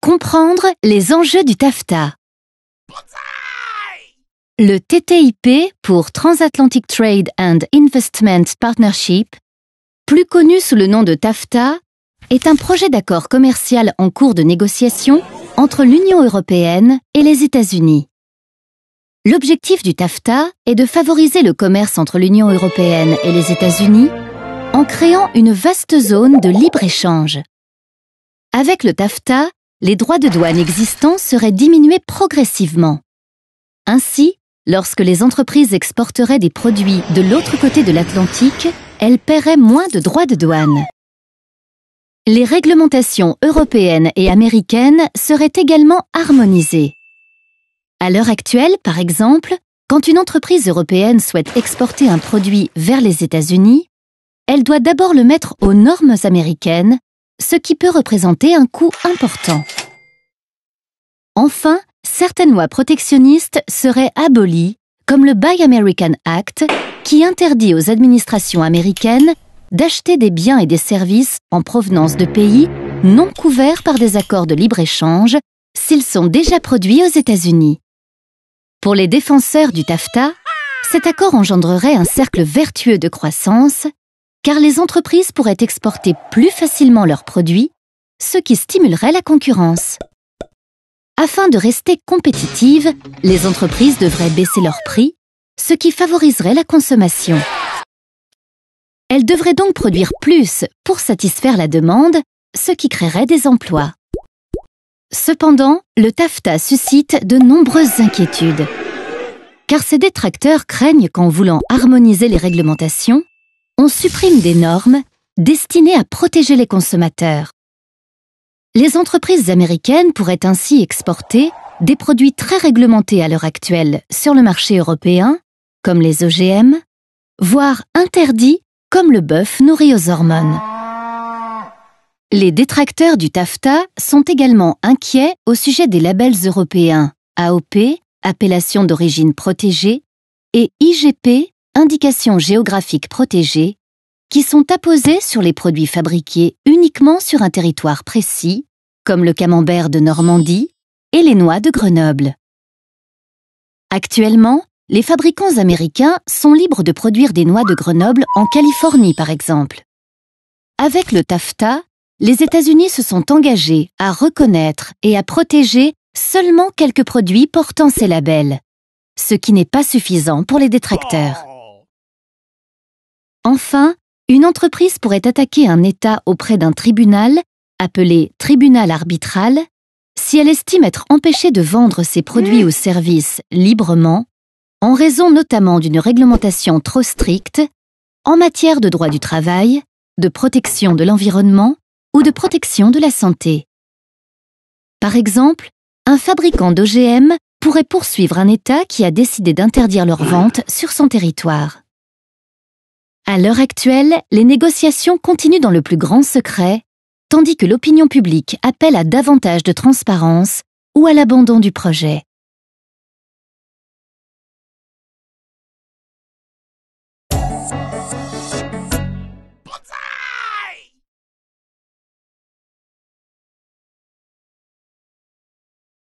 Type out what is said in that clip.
Comprendre les enjeux du TAFTA. Le TTIP pour Transatlantic Trade and Investment Partnership, plus connu sous le nom de TAFTA, est un projet d'accord commercial en cours de négociation entre l'Union européenne et les États-Unis. L'objectif du TAFTA est de favoriser le commerce entre l'Union européenne et les États-Unis en créant une vaste zone de libre-échange. Avec le TAFTA, les droits de douane existants seraient diminués progressivement. Ainsi, lorsque les entreprises exporteraient des produits de l'autre côté de l'Atlantique, elles paieraient moins de droits de douane. Les réglementations européennes et américaines seraient également harmonisées. À l'heure actuelle, par exemple, quand une entreprise européenne souhaite exporter un produit vers les États-Unis, elle doit d'abord le mettre aux normes américaines, ce qui peut représenter un coût important. Enfin, certaines lois protectionnistes seraient abolies, comme le Buy American Act, qui interdit aux administrations américaines d'acheter des biens et des services en provenance de pays non couverts par des accords de libre-échange s'ils sont déjà produits aux États-Unis. Pour les défenseurs du TAFTA, cet accord engendrerait un cercle vertueux de croissance, car les entreprises pourraient exporter plus facilement leurs produits, ce qui stimulerait la concurrence. Afin de rester compétitives, les entreprises devraient baisser leurs prix, ce qui favoriserait la consommation. Elles devraient donc produire plus pour satisfaire la demande, ce qui créerait des emplois. Cependant, le TAFTA suscite de nombreuses inquiétudes, car ses détracteurs craignent qu'en voulant harmoniser les réglementations, on supprime des normes destinées à protéger les consommateurs. Les entreprises américaines pourraient ainsi exporter des produits très réglementés à l'heure actuelle sur le marché européen, comme les OGM, voire interdits comme le bœuf nourri aux hormones. Les détracteurs du TAFTA sont également inquiets au sujet des labels européens AOP, appellation d'origine protégée, et IGP, indication géographique protégée, qui sont apposés sur les produits fabriqués uniquement sur un territoire précis, comme le camembert de Normandie et les noix de Grenoble. Actuellement, les fabricants américains sont libres de produire des noix de Grenoble en Californie, par exemple. Avec le TAFTA, les États-Unis se sont engagés à reconnaître et à protéger seulement quelques produits portant ces labels, ce qui n'est pas suffisant pour les détracteurs. Enfin, une entreprise pourrait attaquer un État auprès d'un tribunal, appelé tribunal arbitral, si elle estime être empêchée de vendre ses produits ou services librement, en raison notamment d'une réglementation trop stricte en matière de droit du travail, de protection de l'environnement ou de protection de la santé. Par exemple, un fabricant d'OGM pourrait poursuivre un État qui a décidé d'interdire leur vente sur son territoire. À l'heure actuelle, les négociations continuent dans le plus grand secret, tandis que l'opinion publique appelle à davantage de transparence ou à l'abandon du projet.